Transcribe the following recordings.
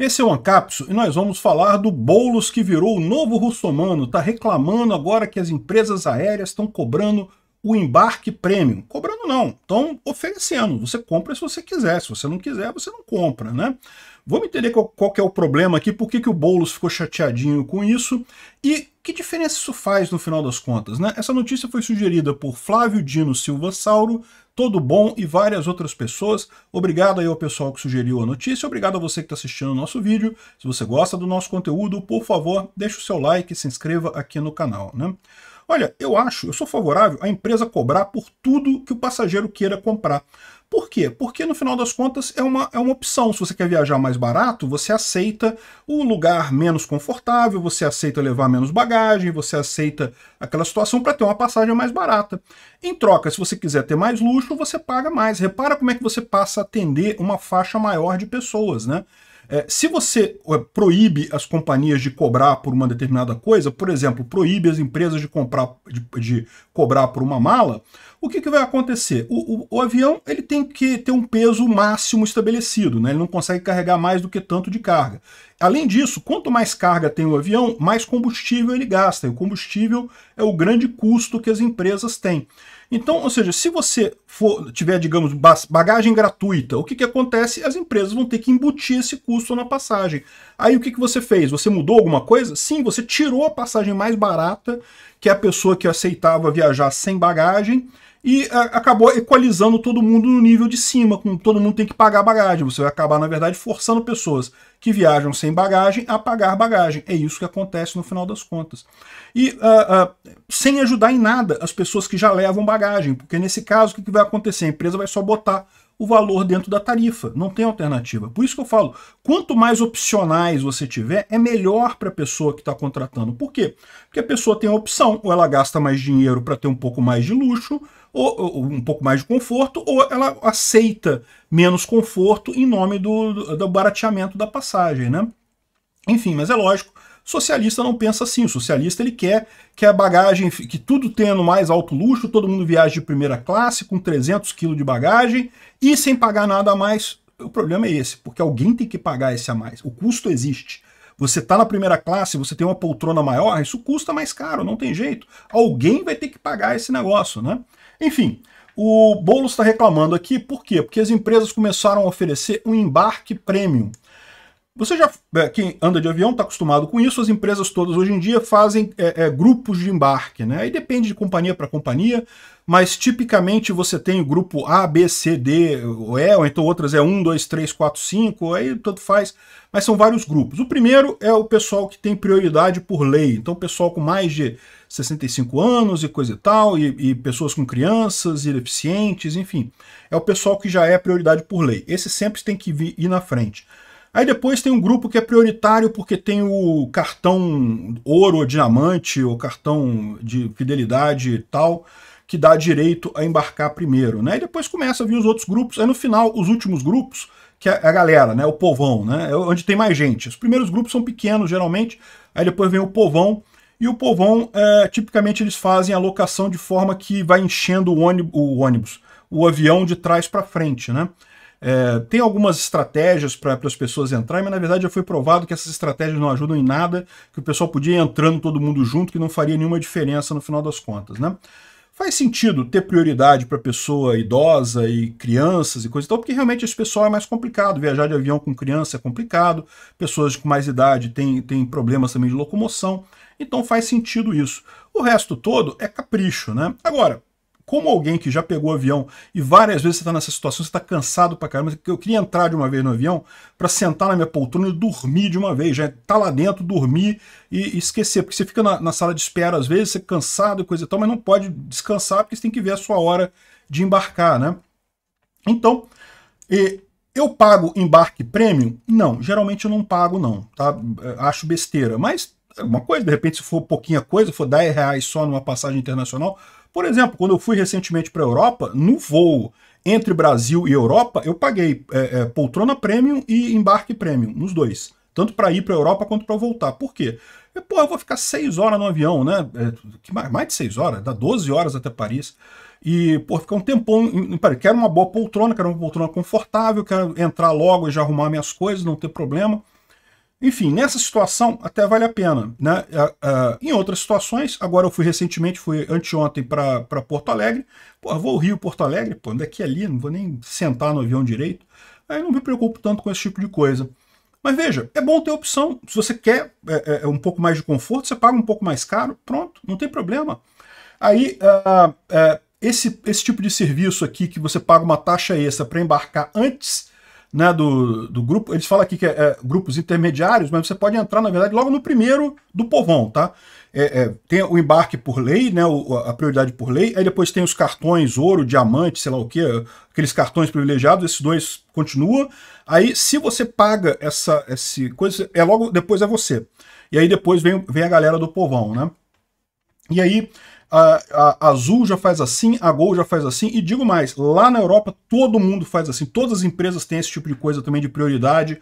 Esse é o Ancapso e nós vamos falar do Boulos que virou o novo russomano, está reclamando agora que as empresas aéreas estão cobrando o embarque premium. Cobrando não, estão oferecendo. Você compra se você quiser, se você não quiser, você não compra, né? Vamos entender qual, qual é o problema aqui, por que, que o Boulos ficou chateadinho com isso e que diferença isso faz no final das contas, né? Essa notícia foi sugerida por Flávio Dino Silva Sauro, Todo Bom e várias outras pessoas. Obrigado aí ao pessoal que sugeriu a notícia, obrigado a você que está assistindo o nosso vídeo. Se você gosta do nosso conteúdo, por favor, deixe o seu like e se inscreva aqui no canal, né? Olha, eu acho, eu sou favorável à empresa cobrar por tudo que o passageiro queira comprar. Por quê? Porque no final das contas é uma, é uma opção. Se você quer viajar mais barato, você aceita o lugar menos confortável, você aceita levar menos bagagem, você aceita aquela situação para ter uma passagem mais barata. Em troca, se você quiser ter mais luxo, você paga mais. Repara como é que você passa a atender uma faixa maior de pessoas, né? É, se você é, proíbe as companhias de cobrar por uma determinada coisa, por exemplo, proíbe as empresas de, comprar, de, de cobrar por uma mala, o que, que vai acontecer? O, o, o, avião ele tem que ter um peso máximo estabelecido, né? ele não consegue carregar mais do que tanto de carga. Além disso, quanto mais carga tem o avião, mais combustível ele gasta. E o combustível é o grande custo que as empresas têm. Então, ou seja, se você for, tiver, digamos, bagagem gratuita, o que, que acontece? As empresas vão ter que embutir esse custo na passagem. Aí o que, que você fez? Você mudou alguma coisa? Sim, você tirou a passagem mais barata, que é a pessoa que aceitava viajar sem bagagem, e é, acabou equalizando todo mundo no nível de cima, com todo mundo tem que pagar bagagem. Você vai acabar, na verdade, forçando pessoas que viajam sem bagagem a pagar bagagem. É isso que acontece no final das contas. E uh, uh, sem ajudar em nada as pessoas que já levam bagagem, porque nesse caso o que vai acontecer? A empresa vai só botar o valor dentro da tarifa. Não tem alternativa. Por isso que eu falo, quanto mais opcionais você tiver, é melhor para a pessoa que está contratando. Por quê? Porque a pessoa tem a opção, ou ela gasta mais dinheiro para ter um pouco mais de luxo, ou, ou, um pouco mais de conforto, ou ela aceita menos conforto em nome do, do barateamento da passagem, né? Enfim, mas é lógico Socialista não pensa assim. O socialista ele quer que a bagagem, que tudo tenha no mais alto luxo, todo mundo viaje de primeira classe com 300 quilos de bagagem e sem pagar nada a mais. O problema é esse, porque alguém tem que pagar esse a mais. O custo existe. Você está na primeira classe, você tem uma poltrona maior, isso custa mais caro, não tem jeito. Alguém vai ter que pagar esse negócio, né? Enfim, o Boulos está reclamando aqui, por quê? Porque as empresas começaram a oferecer um embarque premium. Você já, é, quem anda de avião está acostumado com isso, as empresas todas hoje em dia fazem é, é, grupos de embarque, né? Aí depende de companhia para companhia, mas tipicamente você tem o grupo A, B, C, D, ou E, ou então outras é 1, 2, 3, 4, 5, aí tanto faz, mas são vários grupos. O primeiro é o pessoal que tem prioridade por lei, então pessoal com mais de 65 anos e coisa e tal, e, e pessoas com crianças e deficientes, enfim. É o pessoal que já é prioridade por lei. Esse sempre tem que vir, ir na frente. Aí depois tem um grupo que é prioritário porque tem o cartão ouro ou diamante, ou cartão de fidelidade e tal, que dá direito a embarcar primeiro, né? E depois começa a vir os outros grupos, aí no final, os últimos grupos, que é a galera, né? O povão, né? É onde tem mais gente. Os primeiros grupos são pequenos, geralmente, aí depois vem o povão, e o povão, é, tipicamente, eles fazem a locação de forma que vai enchendo o ônibus, o, ônibus, o avião de trás para frente, né? É, tem algumas estratégias para as pessoas entrarem, mas na verdade já foi provado que essas estratégias não ajudam em nada, que o pessoal podia ir entrando todo mundo junto, que não faria nenhuma diferença no final das contas, né? Faz sentido ter prioridade para pessoa idosa e crianças e coisa e tal, porque realmente esse pessoal é mais complicado. Viajar de avião com criança é complicado, pessoas com mais idade têm, têm problemas também de locomoção, então faz sentido isso. O resto todo é capricho, né? Agora, como alguém que já pegou avião e várias vezes você está nessa situação, você está cansado pra caramba, eu queria entrar de uma vez no avião para sentar na minha poltrona e dormir de uma vez, já é tá lá dentro, dormir e, esquecer, porque você fica na, na, sala de espera às vezes, você é cansado e coisa e tal, mas não pode descansar porque você tem que ver a sua hora de embarcar, né? Então, e, eu pago embarque premium? Não, geralmente eu não pago não, tá? Acho besteira, mas é uma coisa, de repente se for pouquinha coisa, for 10 reais só numa passagem internacional, por exemplo, quando eu fui recentemente para a Europa, no voo entre Brasil e Europa, eu paguei é, é, poltrona premium e embarque premium, nos dois. Tanto para ir para a Europa quanto para voltar. Por quê? Eu, pô, eu vou ficar seis horas no avião, né? É, mais, mais de seis horas, dá 12 horas até Paris. E, pô, ficar um tempão. Em, quero uma boa poltrona, quero uma poltrona confortável, quero entrar logo e já arrumar minhas coisas, não ter problema. Enfim, nessa situação até vale a pena. Né? em outras situações, agora eu fui recentemente, fui anteontem para Porto Alegre. Pô, vou Rio-Porto Alegre, pô, daqui ali, não vou nem sentar no avião direito. Aí não me preocupo tanto com esse tipo de coisa. Mas veja, é bom ter opção. Se você quer é, é, é um pouco mais de conforto, você paga um pouco mais caro, pronto, não tem problema. Aí, uh, uh, esse, esse tipo de serviço aqui, que você paga uma taxa extra para embarcar antes né, do, do grupo, eles falam aqui que é, é, grupos intermediários, mas você pode entrar, na verdade, logo no primeiro do povão, tá? É, é, tem o embarque por lei, né, o, a prioridade por lei, aí depois tem os cartões ouro, diamante, sei lá o que, aqueles cartões privilegiados, esses dois continuam. Aí, se você paga essa, esse coisa, é logo depois é você. E aí depois vem, vem a galera do povão, né? E aí a, a, Azul já faz assim, a Gol já faz assim, e digo mais, lá na Europa todo mundo faz assim, todas as empresas têm esse tipo de coisa também de prioridade,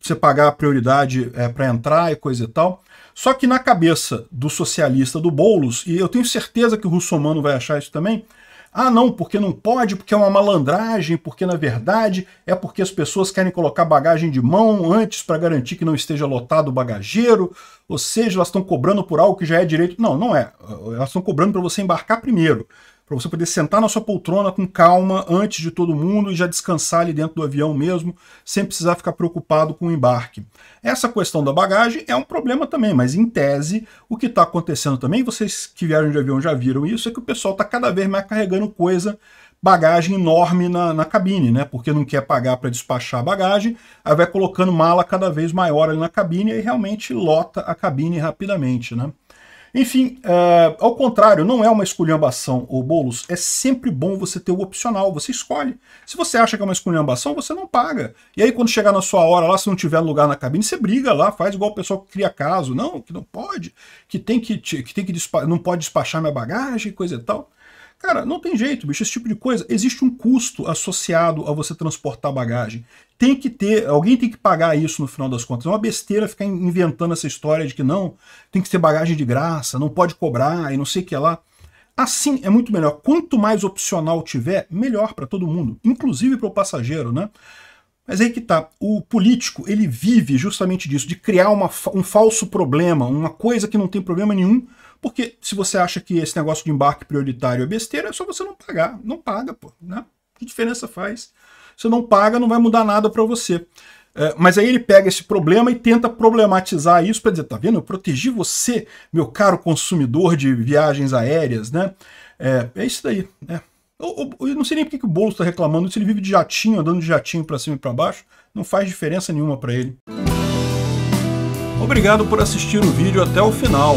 você pagar a prioridade é, para entrar e coisa e tal. Só que na cabeça do socialista do Boulos, e eu tenho certeza que o Russomano vai achar isso também, ah, não, porque não pode, porque é uma malandragem, porque na verdade é porque as pessoas querem colocar bagagem de mão antes para garantir que não esteja lotado o bagageiro, ou seja, elas estão cobrando por algo que já é direito. Não, não é. Elas estão cobrando para você embarcar primeiro para você poder sentar na sua poltrona com calma antes de todo mundo e já descansar ali dentro do avião mesmo, sem precisar ficar preocupado com o embarque. Essa questão da bagagem é um problema também, mas em tese, o que está acontecendo também, vocês que viajam de avião já viram isso, é que o pessoal está cada vez mais carregando coisa bagagem enorme na, na, cabine, né? Porque não quer pagar para despachar a bagagem, aí vai colocando mala cada vez maior ali na cabine e realmente lota a cabine rapidamente, né? Enfim, uh, ao contrário, não é uma esculhambação ou bolos. É sempre bom você ter o opcional, você escolhe. Se você acha que é uma esculhambação, você não paga. E aí, quando chegar na sua hora lá, se não tiver lugar na cabine, você briga lá, faz igual o pessoal que cria caso. Não, que não pode, que tem que, que, tem que não pode despachar minha bagagem, coisa e tal. Cara, não tem jeito, bicho, esse tipo de coisa. Existe um custo associado a você transportar bagagem. Tem que ter, alguém tem que pagar isso no final das contas. É uma besteira ficar inventando essa história de que não, tem que ter bagagem de graça, não pode cobrar e não sei o que lá. Assim é muito melhor. Quanto mais opcional tiver, melhor para todo mundo, inclusive para o passageiro, né? Mas aí que tá, o político, ele vive justamente disso, de criar uma, um falso problema, uma coisa que não tem problema nenhum, porque se você acha que esse negócio de embarque prioritário é besteira, é só você não pagar. Não paga, pô. Né? Que diferença faz? Você não paga, não vai mudar nada para você. É, mas aí ele pega esse problema e tenta problematizar isso para dizer, tá vendo? Eu protegi você, meu caro consumidor de viagens aéreas, né? É, é isso daí, né? Eu, eu, eu, não sei nem por que o Boulos está reclamando, se ele vive de jatinho, andando de jatinho para cima e para baixo, não faz diferença nenhuma para ele. Obrigado por assistir o vídeo até o final.